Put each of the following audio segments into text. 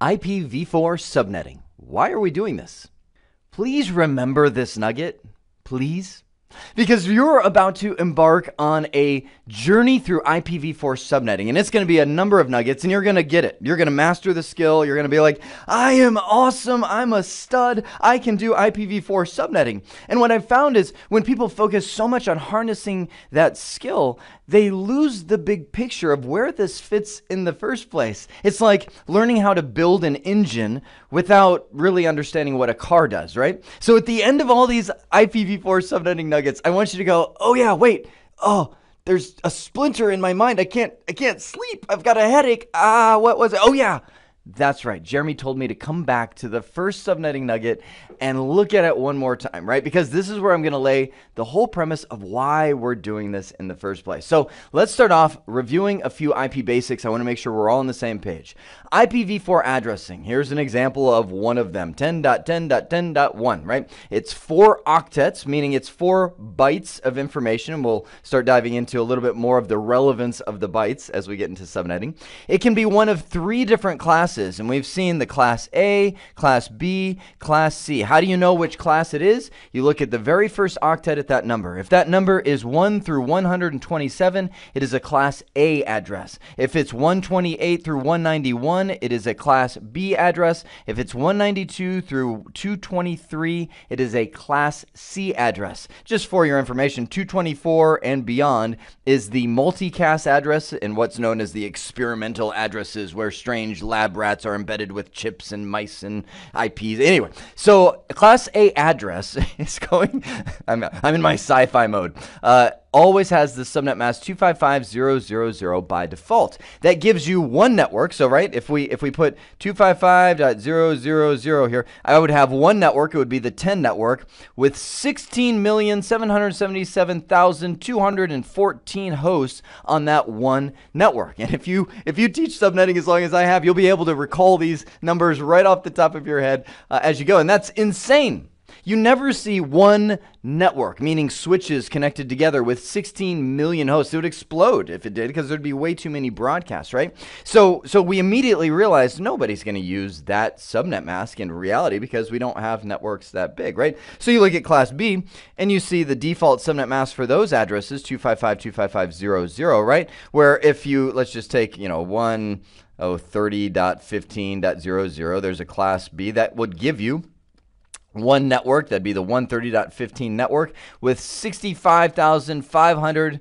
IPv4 subnetting. Why are we doing this? Please remember this nugget. Please. Because you're about to embark on a journey through IPv4 subnetting, and it's going to be a number of nuggets, and you're going to get it. You're going to master the skill. You're going to be like, I am awesome. I'm a stud. I can do IPv4 subnetting. And what I've found is when people focus so much on harnessing that skill, they lose the big picture of where this fits in the first place. It's like learning how to build an engine without really understanding what a car does, right? So at the end of all these IPv4 subnetting nuggets, nuggets. I want you to go, "Oh yeah, wait. Oh, there's a splinter in my mind. I can't I can't sleep. I've got a headache. Ah, what was it? Oh yeah. That's right. Jeremy told me to come back to the first subnetting nugget and look at it one more time, right? Because this is where I'm going to lay the whole premise of why we're doing this in the first place. So let's start off reviewing a few IP basics. I want to make sure we're all on the same page. IPv4 addressing. Here's an example of one of them 10.10.10.1, right? It's four octets, meaning it's four bytes of information. And we'll start diving into a little bit more of the relevance of the bytes as we get into subnetting. It can be one of three different classes classes, and we've seen the class A, class B, class C. How do you know which class it is? You look at the very first octet at that number. If that number is 1 through 127, it is a class A address. If it's 128 through 191, it is a class B address. If it's 192 through 223, it is a class C address. Just for your information, 224 and beyond is the multicast address and what's known as the experimental addresses where strange lab rats rats are embedded with chips and mice and IPs. Anyway, so class A address is going. I'm, I'm in my sci fi mode. Uh, always has the subnet mask 255000 by default. That gives you one network. So right, if we if we put 255.000 here, I would have one network. It would be the 10 network with 16,777,214 hosts on that one network. And if you if you teach subnetting as long as I have, you'll be able to recall these numbers right off the top of your head uh, as you go. And that's insane. You never see one network, meaning switches connected together with 16 million hosts. It would explode if it did because there'd be way too many broadcasts, right? So, so we immediately realized nobody's going to use that subnet mask in reality because we don't have networks that big, right? So you look at class B and you see the default subnet mask for those addresses 255.255.0.0, right? Where if you let's just take, you know, one oh, 30.15.00, there's a class B that would give you one network, that'd be the 130.15 network, with 65,500,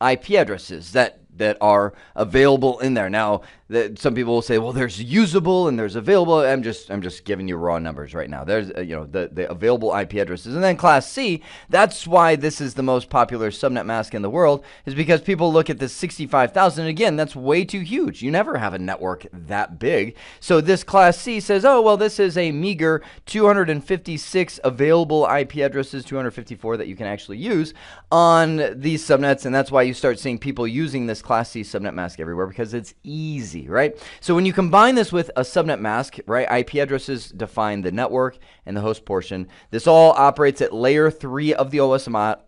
IP addresses that that are available in there. Now, that some people will say, well, there's usable and there's available. I'm just I'm just giving you raw numbers right now. There's uh, you know the the available IP addresses, and then Class C. That's why this is the most popular subnet mask in the world, is because people look at this 65,000. Again, that's way too huge. You never have a network that big. So this Class C says, oh well, this is a meager 256 available IP addresses, 254 that you can actually use on these subnets, and that's why you start seeing people using this Class C subnet mask everywhere because it's easy easy, right? So when you combine this with a subnet mask, right, IP addresses define the network and the host portion. This all operates at layer three of the OSI,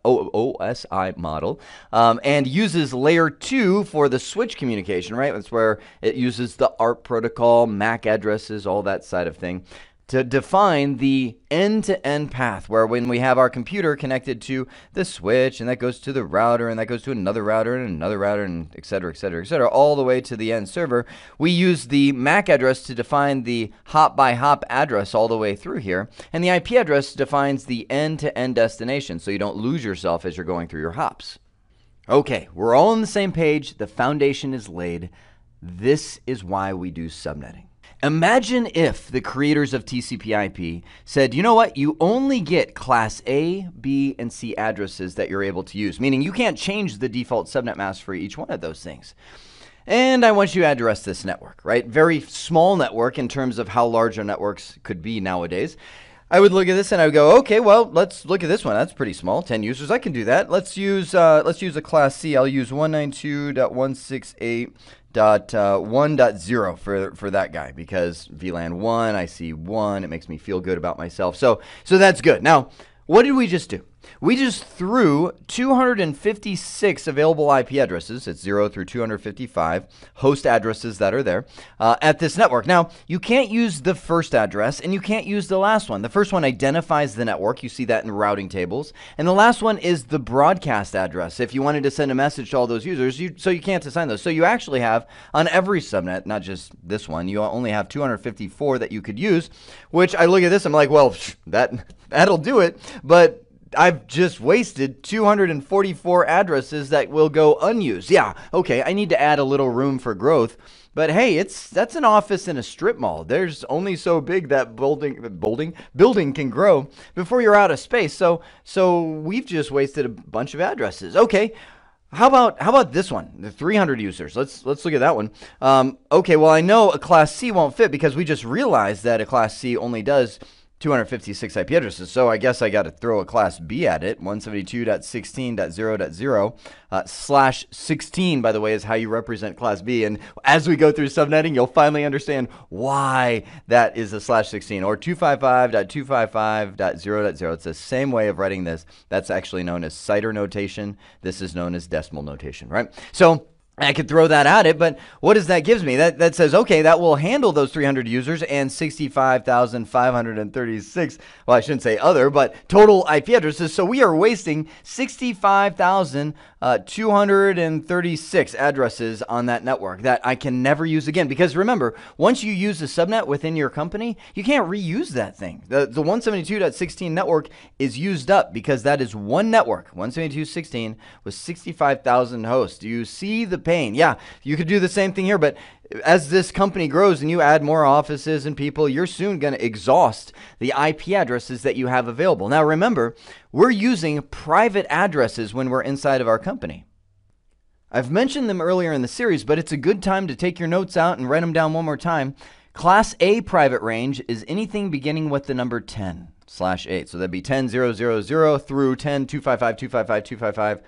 model um, and uses layer two for the switch communication, right? That's where it uses the ARP protocol, MAC addresses, all that side of thing to define the end to end path where when we have our computer connected to the switch and that goes to the router and that goes to another router and another router and et cetera, et cetera, et cetera, all the way to the end server, we use the MAC address to define the hop by hop address all the way through here. And the IP address defines the end to end destination so you don't lose yourself as you're going through your hops. Okay, we're all on the same page. The foundation is laid. This is why we do subnetting. Imagine if the creators of TCP/IP said, "You know what? You only get class A, B, and C addresses that you're able to use, meaning you can't change the default subnet mask for each one of those things." And I want you to address this network, right? Very small network in terms of how large our networks could be nowadays. I would look at this and I would go, okay, well, let's look at this one. That's pretty small, 10 users. I can do that. Let's use uh, let's use a class C. I'll use 192.168.1.0 uh, for for that guy because VLAN 1, I see 1, it makes me feel good about myself. So so that's good. Now, what did we just do? We just threw 256 available IP addresses, it's 0 through 255 host addresses that are there, uh, at this network. Now, you can't use the first address and you can't use the last one. The first one identifies the network, you see that in routing tables. And the last one is the broadcast address. If you wanted to send a message to all those users, you, so you can't assign those. So you actually have on every subnet, not just this one, you only have 254 that you could use, which I look at this, I'm like, well, that, that'll do it. But I've just wasted 244 addresses that will go unused. Yeah, okay, I need to add a little room for growth. But hey, it's that's an office in a strip mall. There's only so big that building building building can grow before you're out of space. So so we've just wasted a bunch of addresses. Okay. How about how about this one? The 300 users. Let's let's look at that one. Um, okay, well I know a class C won't fit because we just realized that a class C only does 256 IP addresses. So I guess I got to throw a class B at it. 172.16.0.0 uh, slash 16, by the way, is how you represent class B. And as we go through subnetting, you'll finally understand why that is a slash 16 or 255.255.0.0. It's the same way of writing this. That's actually known as CIDR notation. This is known as decimal notation, right? So I could throw that at it, but what does that gives me? That that says okay, that will handle those 300 users and 65,536. Well, I shouldn't say other, but total IP addresses. So we are wasting 65,000 uh, 236 addresses on that network that I can never use again. Because remember, once you use the subnet within your company, you can't reuse that thing. The, the 172.16 network is used up because that is one network. 172.16 with 65,000 hosts. Do you see the pain? Yeah, you could do the same thing here, but as this company grows and you add more offices and people, you're soon going to exhaust the IP addresses that you have available. Now, remember, we're using private addresses when we're inside of our company. I've mentioned them earlier in the series, but it's a good time to take your notes out and write them down one more time. Class A private range is anything beginning with the number 10 slash 8. So that'd be 10000 through 10 255 255 255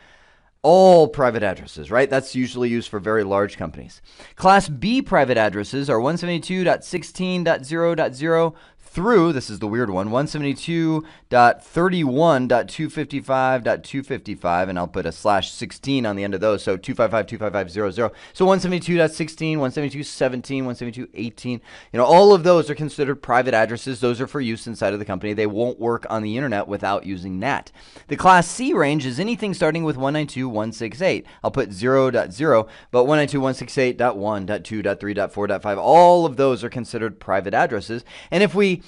all private addresses, right? That's usually used for very large companies. Class B private addresses are 172.16.0.0 through, this is the weird one, 172.31.255.255, and I'll put a slash 16 on the end of those, so 255, So 172.16, 172.17, 172.18, you know, all of those are considered private addresses. Those are for use inside of the company. They won't work on the internet without using NAT. The class C range is anything starting with 192.168. I'll put 0.0, but 192.168.1.2.3.4.5, all of those are considered private addresses. And if we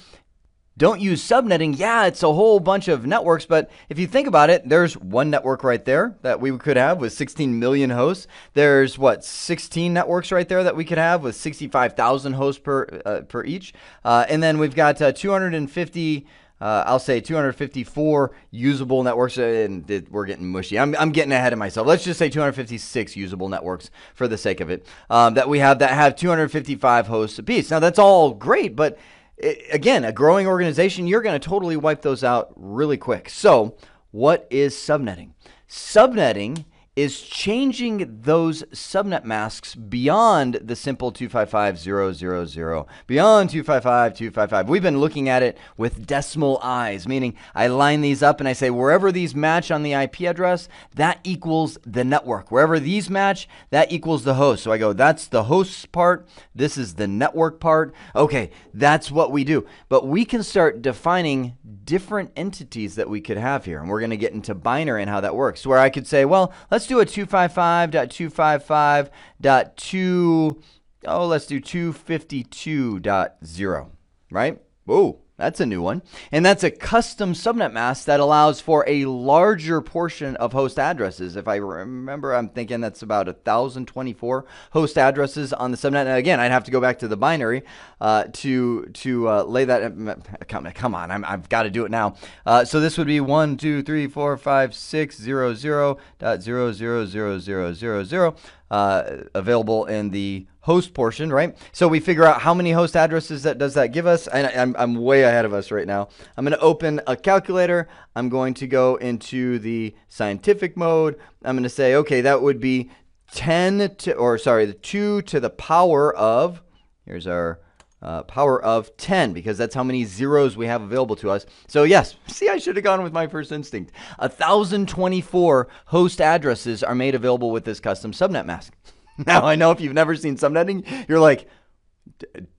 don't use subnetting. Yeah, it's a whole bunch of networks, but if you think about it, there's one network right there that we could have with 16 million hosts. There's what 16 networks right there that we could have with 65,000 hosts per uh, per each, uh, and then we've got uh, 250. Uh, I'll say 254 usable networks, uh, and we're getting mushy. I'm, I'm getting ahead of myself. Let's just say 256 usable networks for the sake of it um, that we have that have 255 hosts apiece. Now that's all great, but it, again, a growing organization, you're going to totally wipe those out really quick. So, what is subnetting? Subnetting is changing those subnet masks beyond the simple 255000, beyond 255255. We've been looking at it with decimal eyes, meaning I line these up and I say wherever these match on the IP address, that equals the network. Wherever these match, that equals the host. So I go, that's the host's part, this is the network part. Okay, that's what we do. But we can start defining different entities that we could have here. And we're going to get into binary and how that works, where I could say, well, let's Let's do a 255.255.2. Oh, let's do 252.0, right? Ooh. That's a new one. And that's a custom subnet mask that allows for a larger portion of host addresses. If I remember, I'm thinking that's about 1,024 host addresses on the subnet. And again, I'd have to go back to the binary uh, to to uh, lay that. Um, come, come on, i have got to do it now. Uh, so this would be 1, 2, 3, 4, 5, 6, dot 0, 0, 0, 0, 0, 0, uh, available in the host portion, right? So we figure out how many host addresses that does that give us. And I, am I'm, way ahead of us right now. I'm going to open a calculator. I'm going to go into the scientific mode. I'm going to say, okay, that would be 10 to, or sorry, the 2 to the power of, here's our uh, power of 10 because that's how many zeros we have available to us. So yes, see I should have gone with my first instinct. 1024 host addresses are made available with this custom subnet mask. Now I know if you've never seen subnetting, you're like,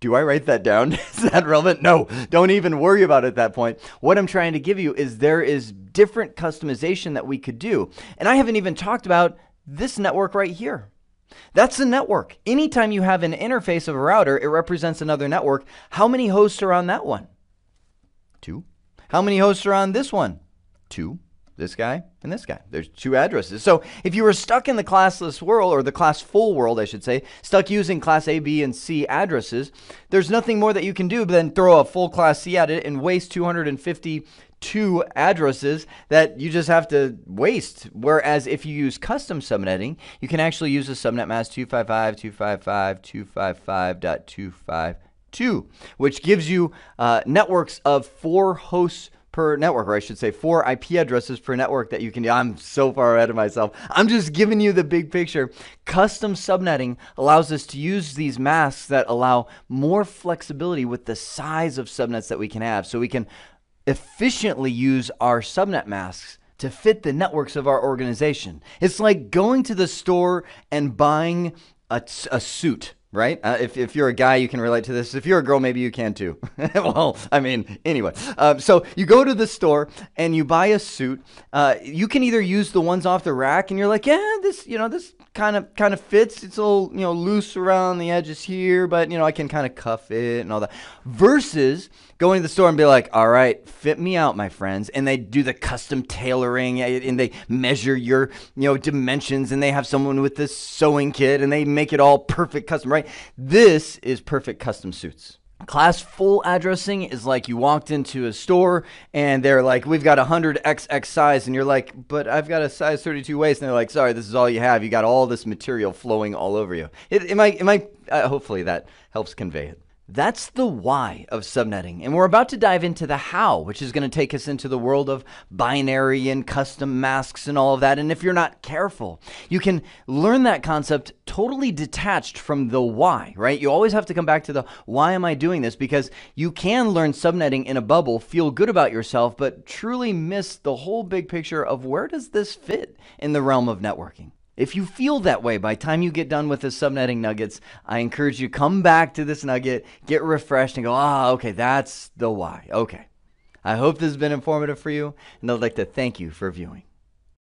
do I write that down? is that relevant? No, don't even worry about it at that point. What I'm trying to give you is there is different customization that we could do. And I haven't even talked about this network right here. That's the network. Anytime you have an interface of a router, it represents another network. How many hosts are on that one? Two. How many hosts are on this one? Two this guy and this guy. There's two addresses. So if you were stuck in the classless world, or the class full world, I should say, stuck using class A, B, and C addresses, there's nothing more that you can do than throw a full class C at it and waste 252 addresses that you just have to waste. Whereas if you use custom subnetting, you can actually use a subnet mask 255, 255, Two, which gives you uh, networks of four hosts per network, or I should say four IP addresses per network that you can. I'm so far ahead of myself. I'm just giving you the big picture. Custom subnetting allows us to use these masks that allow more flexibility with the size of subnets that we can have. So we can efficiently use our subnet masks to fit the networks of our organization. It's like going to the store and buying a, a suit right? Uh, if, if you're a guy, you can relate to this. If you're a girl, maybe you can too. well, I mean, anyway. Um, so you go to the store and you buy a suit. Uh, you can either use the ones off the rack, and you're like, yeah, this, you know, this kind of kind of fits. It's all you know loose around the edges here, but you know, I can kind of cuff it and all that. Versus going to the store and be like, all right, fit me out, my friends. And they do the custom tailoring eh, and they measure your you know dimensions, and they have someone with this sewing kit, and they make it all perfect custom. Right? right? This is perfect custom suits. Class full addressing is like you walked into a store and they're like, we've got a 100XX size. And you're like, but I've got a size 32 waist. And they're like, sorry, this is all you have. You got all this material flowing all over you. It, am I, am I, uh, hopefully that helps convey it. That's the why of subnetting. And we're about to dive into the how, which is going to take us into the world of binary and custom masks and all of that. And if you're not careful, you can learn that concept totally detached from the why, right? You always have to come back to the why am I doing this? Because you can learn subnetting in a bubble, feel good about yourself, but truly miss the whole big picture of where does this fit in the realm of networking. If you feel that way by time you get done with the subnetting nuggets, I encourage you to come back to this nugget, get refreshed, and go, ah, okay, that's the why. Okay. I hope this has been informative for you, and I'd like to thank you for viewing.